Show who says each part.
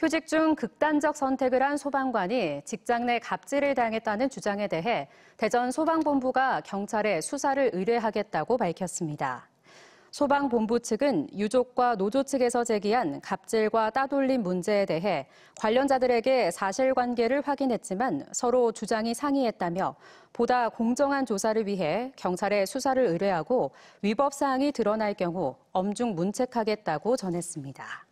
Speaker 1: 휴직 중 극단적 선택을 한 소방관이 직장 내 갑질을 당했다는 주장에 대해 대전 소방본부가 경찰에 수사를 의뢰하겠다고 밝혔습니다. 소방본부 측은 유족과 노조 측에서 제기한 갑질과 따돌림 문제에 대해 관련자들에게 사실관계를 확인했지만 서로 주장이 상이했다며 보다 공정한 조사를 위해 경찰에 수사를 의뢰하고 위법 사항이 드러날 경우 엄중 문책하겠다고 전했습니다.